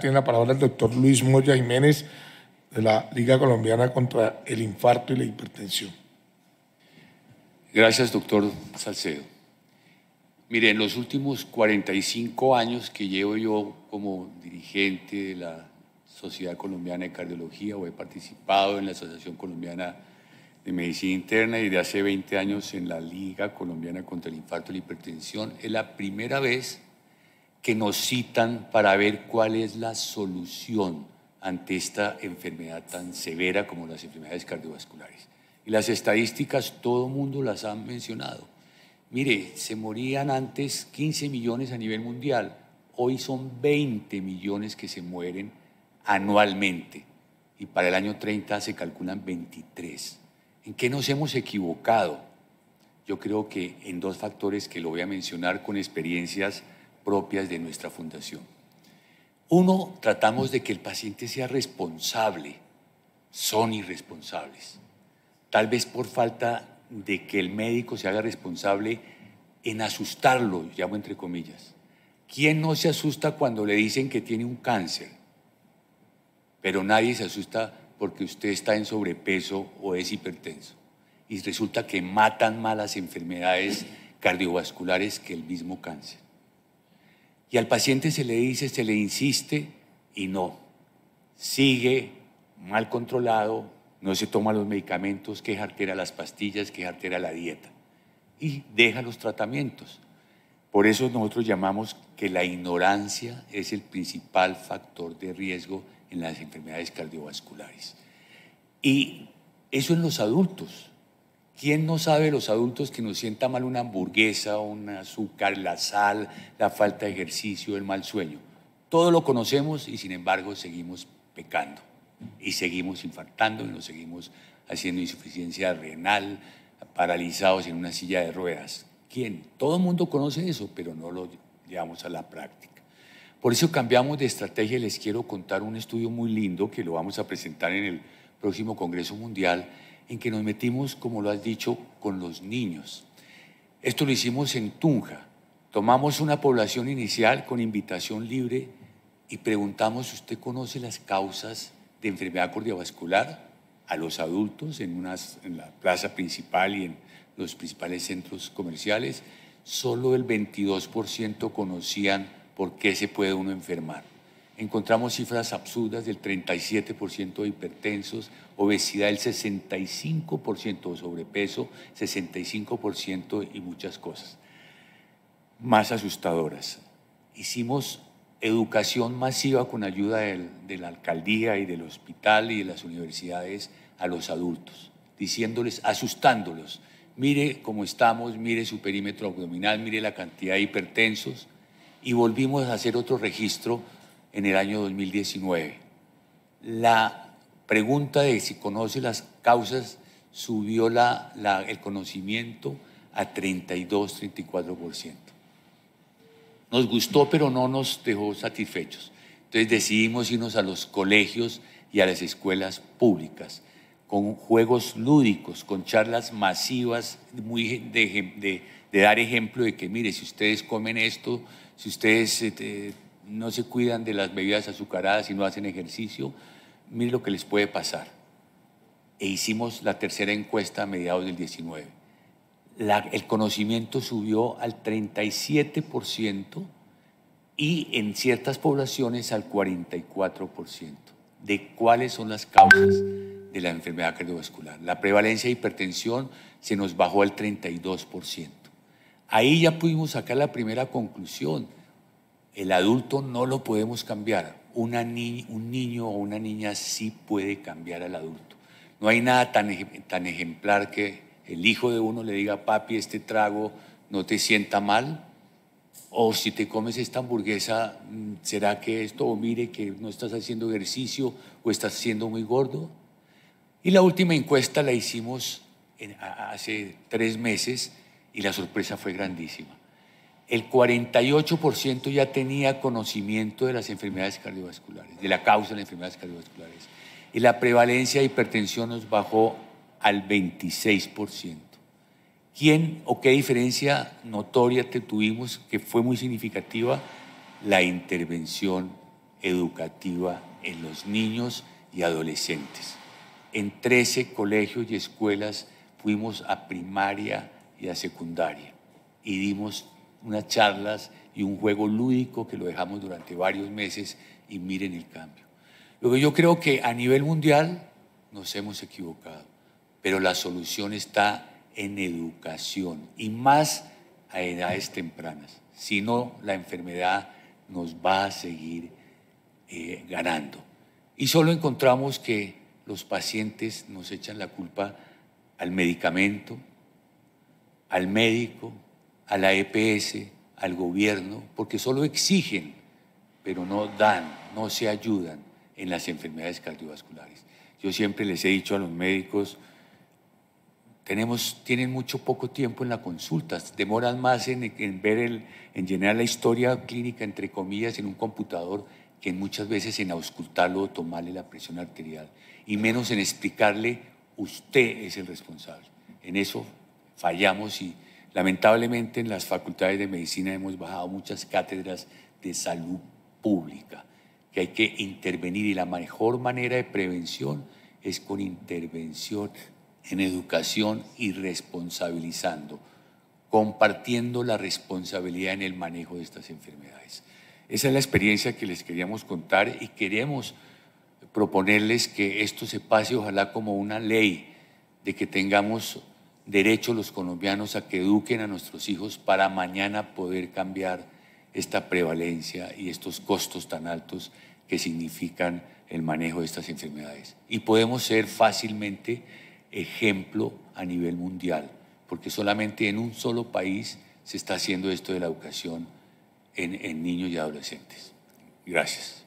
Tiene la palabra el doctor Luis Moya Jiménez de la Liga Colombiana contra el Infarto y la Hipertensión. Gracias, doctor Salcedo. Mire, en los últimos 45 años que llevo yo como dirigente de la Sociedad Colombiana de Cardiología o he participado en la Asociación Colombiana de Medicina Interna y de hace 20 años en la Liga Colombiana contra el Infarto y la Hipertensión, es la primera vez que nos citan para ver cuál es la solución ante esta enfermedad tan severa como las enfermedades cardiovasculares. Y las estadísticas, todo el mundo las ha mencionado. Mire, se morían antes 15 millones a nivel mundial, hoy son 20 millones que se mueren anualmente y para el año 30 se calculan 23. ¿En qué nos hemos equivocado? Yo creo que en dos factores que lo voy a mencionar con experiencias propias de nuestra fundación. Uno, tratamos de que el paciente sea responsable. Son irresponsables. Tal vez por falta de que el médico se haga responsable en asustarlo, llamo entre comillas. ¿Quién no se asusta cuando le dicen que tiene un cáncer? Pero nadie se asusta porque usted está en sobrepeso o es hipertenso. Y resulta que matan más las enfermedades cardiovasculares que el mismo cáncer. Y al paciente se le dice, se le insiste y no. Sigue mal controlado, no se toma los medicamentos, que altera las pastillas, que altera la dieta. Y deja los tratamientos. Por eso nosotros llamamos que la ignorancia es el principal factor de riesgo en las enfermedades cardiovasculares. Y eso en los adultos. ¿Quién no sabe los adultos que nos sienta mal una hamburguesa, un azúcar, la sal, la falta de ejercicio, el mal sueño? Todo lo conocemos y sin embargo seguimos pecando y seguimos infartando y nos seguimos haciendo insuficiencia renal, paralizados en una silla de ruedas. ¿Quién? Todo el mundo conoce eso, pero no lo llevamos a la práctica. Por eso cambiamos de estrategia y les quiero contar un estudio muy lindo que lo vamos a presentar en el próximo Congreso Mundial en que nos metimos, como lo has dicho, con los niños. Esto lo hicimos en Tunja. Tomamos una población inicial con invitación libre y preguntamos, si ¿usted conoce las causas de enfermedad cardiovascular a los adultos en, en la plaza principal y en los principales centros comerciales? Solo el 22% conocían por qué se puede uno enfermar encontramos cifras absurdas del 37% de hipertensos, obesidad del 65% de sobrepeso, 65% y muchas cosas más asustadoras. Hicimos educación masiva con ayuda de, de la alcaldía y del hospital y de las universidades a los adultos, diciéndoles, asustándolos, mire cómo estamos, mire su perímetro abdominal, mire la cantidad de hipertensos, y volvimos a hacer otro registro en el año 2019. La pregunta de si conoce las causas subió el conocimiento a 32, 34%. Nos gustó, pero no nos dejó satisfechos. Entonces decidimos irnos a los colegios y a las escuelas públicas con juegos lúdicos, con charlas masivas, muy de, dar ejemplo de que, mire, si ustedes comen esto, si ustedes eh, no se cuidan de las bebidas azucaradas y no hacen ejercicio, mire lo que les puede pasar. E hicimos la tercera encuesta a mediados del 19. el conocimiento subió al 37% y en ciertas poblaciones al 44% de cuáles son las causas de la enfermedad cardiovascular. La prevalencia de hipertensión se nos bajó al 32%. Ahí ya pudimos sacar la primera conclusión el adulto no lo podemos cambiar. Una un niño o una niña sí puede cambiar al adulto. No hay nada tan, tan ejemplar que el hijo de uno le diga, papi, este trago no te sienta mal. O si te comes esta hamburguesa, mm, ¿será que esto? O mire que no estás haciendo ejercicio o estás siendo muy gordo. Y la última encuesta la hicimos hace tres meses y la sorpresa fue grandísima el 48% ya tenía conocimiento de las enfermedades cardiovasculares, de la causa de las enfermedades cardiovasculares. Y la prevalencia de hipertensión nos bajó al 26%. ¿Quién o qué diferencia notoria tuvimos que fue muy significativa? La intervención educativa en los niños y adolescentes. En 13 colegios y escuelas fuimos a primaria y a secundaria y dimos unas charlas y un juego lúdico que lo dejamos durante varios meses y miren el cambio. Lo que yo creo que a nivel mundial nos hemos equivocado, pero la solución está en educación y más a edades tempranas. Si no, la enfermedad nos va a seguir eh, ganando. Y solo encontramos que los pacientes nos echan la culpa al medicamento, al médico, a la EPS, al gobierno, porque solo exigen, pero no dan, no se ayudan en las enfermedades cardiovasculares. Yo siempre les he dicho a los médicos, tenemos, tienen mucho poco tiempo en la consulta, demoran más en, en ver el, en llenar la historia clínica, entre comillas, en un computador que muchas veces en auscultarlo o tomarle la presión arterial, y menos en explicarle, usted es el responsable. En eso fallamos y Lamentablemente en las facultades de medicina hemos bajado muchas cátedras de salud pública, que hay que intervenir y la mejor manera de prevención es con intervención en educación y responsabilizando, compartiendo la responsabilidad en el manejo de estas enfermedades. Esa es la experiencia que les queríamos contar y queremos proponerles que esto se pase ojalá como una ley de que tengamos derecho los colombianos a que eduquen a nuestros hijos para mañana poder cambiar esta prevalencia y estos costos tan altos que significan el manejo de estas enfermedades. Y podemos ser fácilmente ejemplo a nivel mundial, porque solamente en un solo país se está haciendo esto de la educación en, en niños y adolescentes. Gracias.